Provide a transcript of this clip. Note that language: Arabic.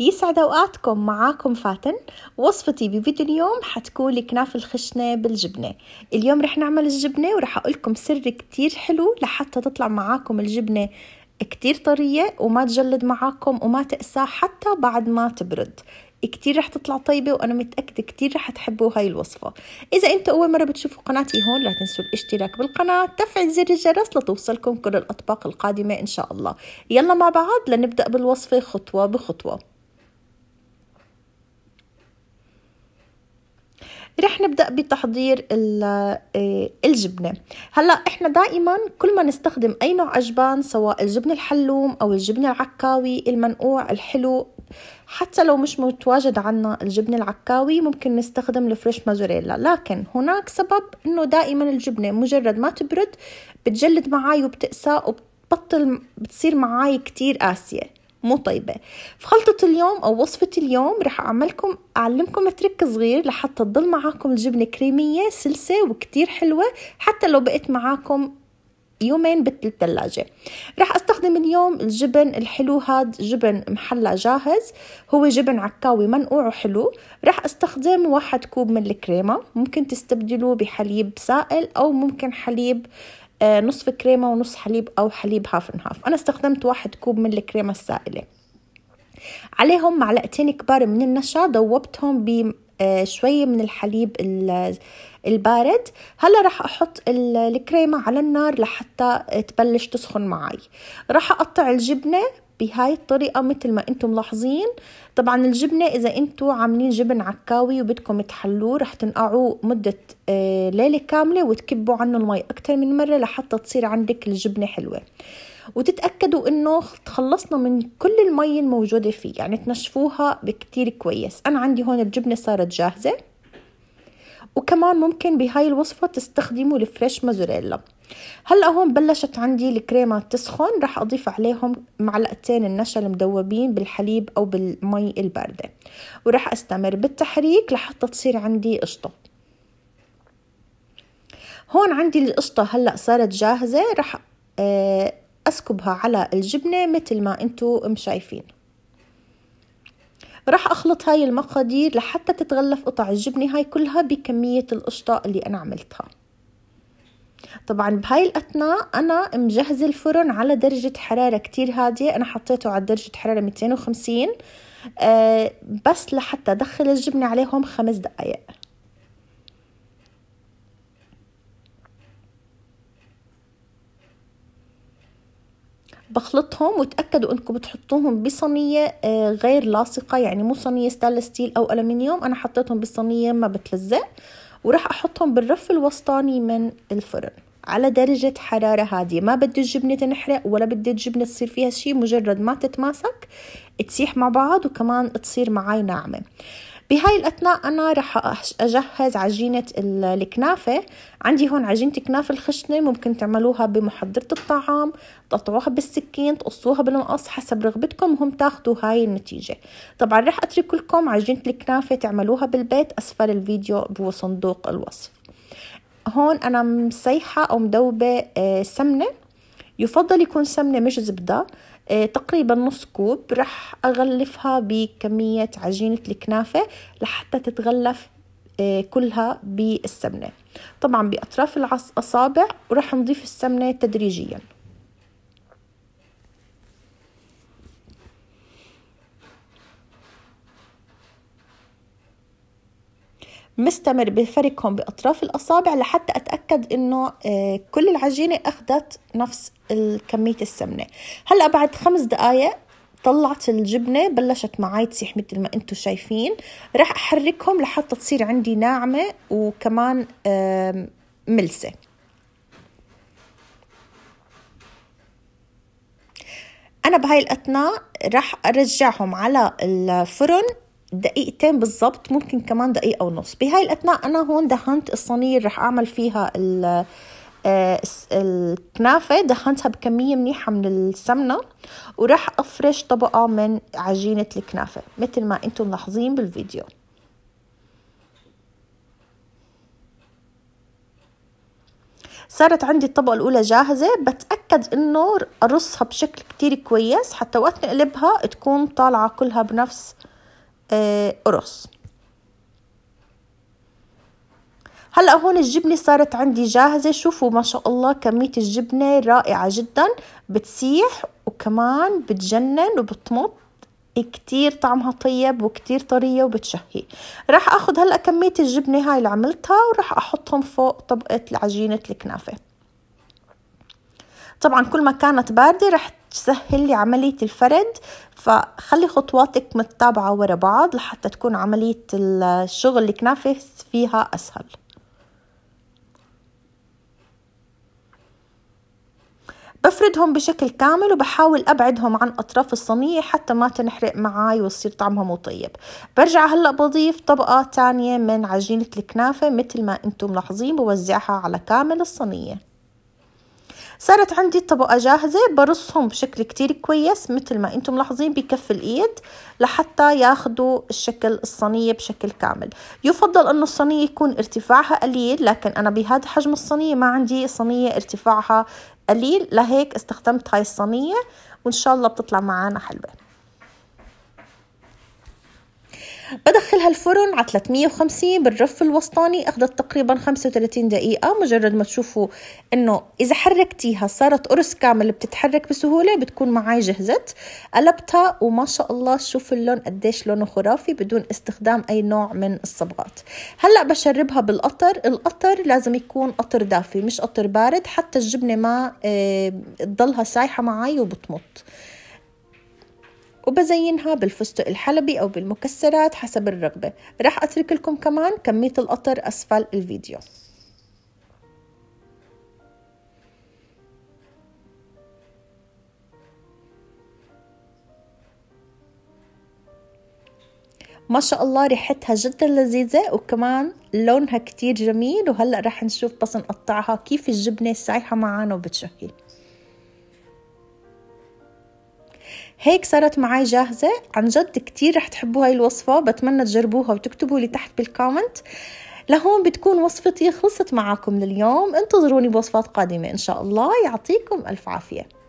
يسعد اوقاتكم معاكم فاتن وصفتي بفيديو اليوم حتكون الكنافه الخشنه بالجبنه اليوم رح نعمل الجبنه ورح اقول لكم سر كتير حلو لحتى تطلع معاكم الجبنه كتير طرية وما تجلد معاكم وما تقسى حتى بعد ما تبرد كتير رح تطلع طيبة وأنا متأكدة كتير رح تحبوا هاي الوصفة إذا أنتوا أول مرة بتشوفوا قناتي هون لا تنسوا الاشتراك بالقناة تفعل زر الجرس لتوصلكم كل الأطباق القادمة إن شاء الله يلا مع بعض لنبدأ بالوصفة خطوة بخطوة رح نبدأ بتحضير إيه، الجبنة هلأ إحنا دائما كل ما نستخدم أي نوع أجبان سواء الجبن الحلوم أو الجبن العكاوي المنقوع الحلو حتى لو مش متواجد عنا الجبن العكاوي ممكن نستخدم الفريش مازوريلا لكن هناك سبب انه دائما الجبنة مجرد ما تبرد بتجلد معاي وبتقسى وبتبطل بتصير معاي كتير قاسية مو طيبة في خلطة اليوم أو وصفة اليوم رح أعملكم أعلمكم تريك صغير لحتى تضل معاكم الجبنة كريمية سلسة وكتير حلوة حتى لو بقت معاكم يومين بالثلاجة راح استخدم اليوم الجبن الحلو هاد جبن محلى جاهز هو جبن عكاوي منقوع وحلو راح استخدم واحد كوب من الكريمة ممكن تستبدلوه بحليب سائل أو ممكن حليب آه، نصف كريمة ونص حليب أو حليب هاف ان هاف أنا استخدمت واحد كوب من الكريمة السائلة عليهم معلقتين كبار من النشا ذوبتهم بشوية آه، من الحليب البارد هلا راح أحط الكريمة على النار لحتى تبلش تسخن معي راح أقطع الجبنة بهاي الطريقة مثل ما انتم ملاحظين طبعا الجبنة اذا انتم عاملين جبن عكاوي وبدكم تحلوه رح تنقعوه مدة آه، ليلة كاملة وتكبوا عنه المي اكتر من مرة لحتى تصير عندك الجبنة حلوة وتتأكدوا انه تخلصنا من كل المي الموجودة فيه يعني تنشفوها بكتير كويس انا عندي هون الجبنة صارت جاهزة وكمان ممكن بهاي الوصفة تستخدموا الفريش مازوريلا هلا هون بلشت عندي الكريمه تسخن رح اضيف عليهم معلقتين النشا المدوبين بالحليب او بالمي البارده ورح استمر بالتحريك لحتى تصير عندي قشطه هون عندي القشطه هلا صارت جاهزه رح آه، اسكبها على الجبنه مثل ما انتم شايفين راح اخلط هاي المقادير لحتى تتغلف قطع الجبنة هاي كلها بكمية القشطة اللي انا عملتها طبعا بهاي الاثناء انا مجهزه الفرن على درجه حراره كتير هاديه انا حطيته على درجه حراره 250 أه بس لحتى ادخل الجبنه عليهم خمس دقائق بخلطهم وتأكدوا انكم بتحطوهم بصينية آه، غير لاصقة يعني مو صينية ستانلس ستيل او الومنيوم انا حطيتهم بصينية ما بتلزق وراح احطهم بالرف الوسطاني من الفرن على درجة حرارة هادية ما بدي الجبنة تنحرق ولا بدي الجبنة تصير فيها شيء مجرد ما تتماسك تسيح مع بعض وكمان تصير معاي ناعمة بهاي الأثناء أنا رح أجهز عجينة الكنافة عندي هون عجينة كنافة الخشنة ممكن تعملوها بمحضرة الطعام تقطعوها بالسكين تقصوها بالمقص حسب رغبتكم هم تاخدوا هاي النتيجة طبعا رح أترك لكم عجينة الكنافة تعملوها بالبيت أسفل الفيديو بصندوق الوصف هون أنا مسيحة أو مدوبة آه، سمنة يفضل يكون سمنة مش زبدة آه، تقريبا نص كوب رح أغلفها بكمية عجينة الكنافة لحتى تتغلف آه، كلها بالسمنة طبعا بأطراف الأصابع ورح نضيف السمنة تدريجياً مستمر بفركهم بأطراف الأصابع لحتى أتأكد إنه آه، كل العجينة أخذت نفس كمية السمنة هلأ بعد خمس دقايق طلعت الجبنة بلشت معي تسيح مثل ما انتم شايفين راح أحركهم لحتى تصير عندي ناعمة وكمان ملسة أنا بهاي الأثناء راح أرجعهم على الفرن دقيقتين بالضبط ممكن كمان دقيقة ونص بهاي الأثناء أنا هون دهنت الصينية رح أعمل فيها آه، الكنافة دهنتها بكمية منيحة من السمنة وراح أفرش طبقة من عجينة الكنافة مثل ما أنتم ملاحظين بالفيديو صارت عندي الطبقة الأولى جاهزة بتأكد إنه أرصها بشكل كتير كويس حتى وقت نقلبها تكون طالعة كلها بنفس قرص هلا هون الجبنه صارت عندي جاهزه شوفوا ما شاء الله كميه الجبنه رائعه جدا بتسيح وكمان بتجنن وبتمط كتير طعمها طيب وكتير طرية وبتشهي راح أخذ هلأ كمية الجبنة هاي اللي عملتها وراح أحطهم فوق طبقة عجينة الكنافة طبعا كل ما كانت باردة راح تسهل لي عملية الفرد فخلي خطواتك متابعة ورا بعض لحتى تكون عملية الشغل اللي كنافس فيها أسهل بفردهم بشكل كامل وبحاول أبعدهم عن أطراف الصينية حتى ما تنحرق معاي ويصير طعمها مو طيب برجع هلأ بضيف طبقة تانية من عجينة الكنافة مثل ما انتم ملاحظين بوزعها على كامل الصينية صارت عندي طبقة جاهزة برصهم بشكل كتير كويس مثل ما انتم ملاحظين بكف الايد لحتى ياخدوا الشكل الصينية بشكل كامل يفضل ان الصينية يكون ارتفاعها قليل لكن انا بهذا حجم الصينية ما عندي صينية ارتفاعها قليل لهيك استخدمت هاي الصينية وان شاء الله بتطلع معانا حلوة بدخلها الفرن على 350 بالرف الوسطاني اخذت تقريبا 35 دقيقة مجرد ما تشوفوا انه اذا حركتيها صارت قرص كامل بتتحرك بسهولة بتكون معي جهزت قلبتها وما شاء الله شوفوا اللون قديش لونه خرافي بدون استخدام اي نوع من الصبغات هلا بشربها بالقطر القطر لازم يكون قطر دافي مش قطر بارد حتى الجبنة ما آه، تضلها سايحة معي وبتمط وبزينها بالفستق الحلبي أو بالمكسرات حسب الرغبة راح أترك لكم كمان كمية القطر أسفل الفيديو ما شاء الله ريحتها جدا لذيذة وكمان لونها كتير جميل وهلأ رح نشوف بس نقطعها كيف الجبنة سايحة معانا وبتشكل هيك صارت معي جاهزة عن جد كتير رح تحبوا هاي الوصفة بتمنى تجربوها وتكتبوا لي تحت بالكومنت لهون بتكون وصفتي خلصت معاكم لليوم انتظروني بوصفات قادمة إن شاء الله يعطيكم ألف عافية